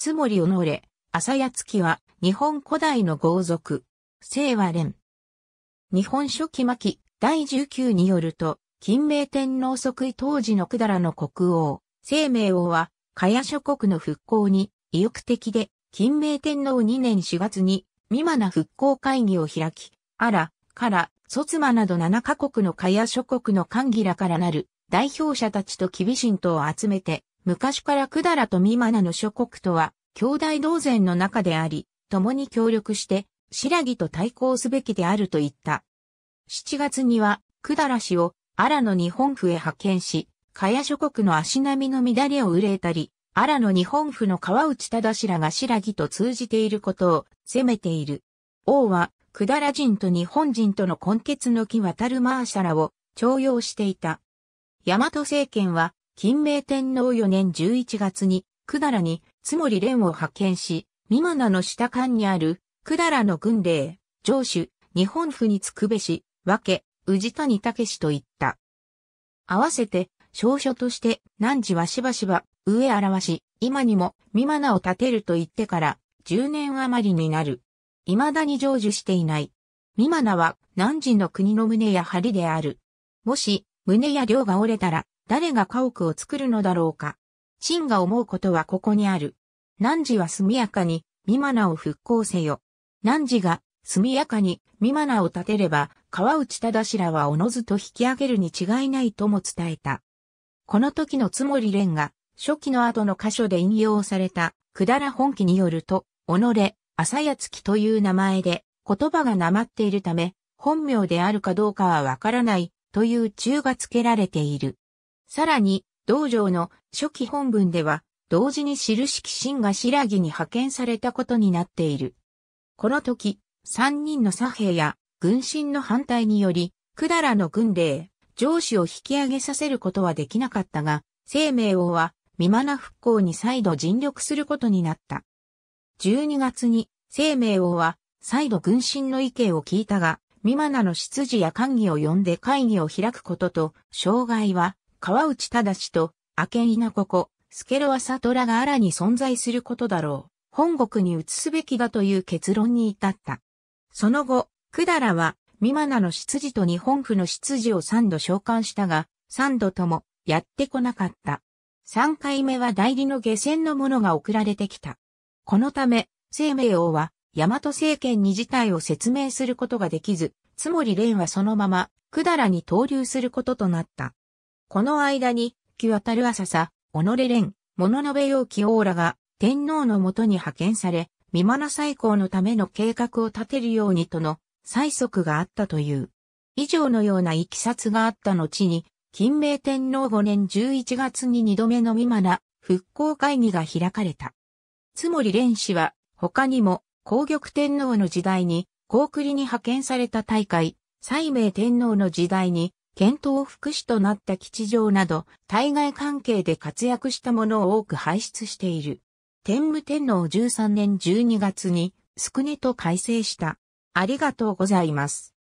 つもりおのれ、朝や月は、日本古代の豪族、清和連。日本書紀末期、第19によると、金明天皇即位当時の百済の国王、清明王は、加谷諸国の復興に、意欲的で、金明天皇2年4月に、未満な復興会議を開き、あら、から、卒馬など7カ国の加谷諸国の官議らからなる、代表者たちと厳しんとを集めて、昔から百済と三ナの諸国とは、兄弟同然の中であり、共に協力して、白木と対抗すべきであると言った。7月には、百済氏を、荒野日本府へ派遣し、加谷諸国の足並みの乱れを憂えたり、荒野日本府の川内忠氏らが白木と通じていることを責めている。王は、くだら人と日本人との根結の木渡るマーシャラを徴用していた。大和政権は、金明天皇4年11月に、百済に、津り蓮を派遣し、三奈の下間にある、百済の軍令、上主、日本府につくべし、分け、宇治谷武氏と言った。合わせて、少書として、何時はしばしば、上表し、今にも、三奈を建てると言ってから、10年余りになる。未だに成就していない。三奈は、何時の国の胸や針である。もし、胸や量が折れたら、誰が家屋を作るのだろうか。陳が思うことはここにある。汝は速やかに、ミマナを復興せよ。汝が、速やかに、ミマナを立てれば、川内忠らはおのずと引き上げるに違いないとも伝えた。この時のつもり連が、初期の後の箇所で引用された、くだら本記によると、己、朝や月という名前で、言葉がなまっているため、本名であるかどうかはわからない、という中が付けられている。さらに、道場の初期本文では、同時に印式神が白木に派遣されたことになっている。この時、三人の左兵や軍神の反対により、百済の軍令、上司を引き上げさせることはできなかったが、生命王は、未満な復興に再度尽力することになった。12月に、生命王は、再度軍神の意見を聞いたが、未満なの執事や官議を呼んで会議を開くことと、障害は、川内忠と、ここ、スケロ助サ朝虎が荒に存在することだろう。本国に移すべきだという結論に至った。その後、百済は、美馬名の執事と日本府の執事を三度召喚したが、三度とも、やってこなかった。三回目は代理の下船のものが送られてきた。このため、生命王は、大和政権に事態を説明することができず、つもり蓮はそのまま、百済に投留することとなった。この間に、旧渡る浅さ、己連、物の部陽気オーラが、天皇のもとに派遣され、未満再興のための計画を立てるようにとの、催促があったという。以上のような行き札があった後に、金明天皇5年11月に2度目の未満復興会議が開かれた。つもり連氏は、他にも、皇玉天皇の時代に、高栗に派遣された大会、西明天皇の時代に、検討福祉となった吉祥など、対外関係で活躍したものを多く輩出している。天武天皇13年12月に、スクネと改正した。ありがとうございます。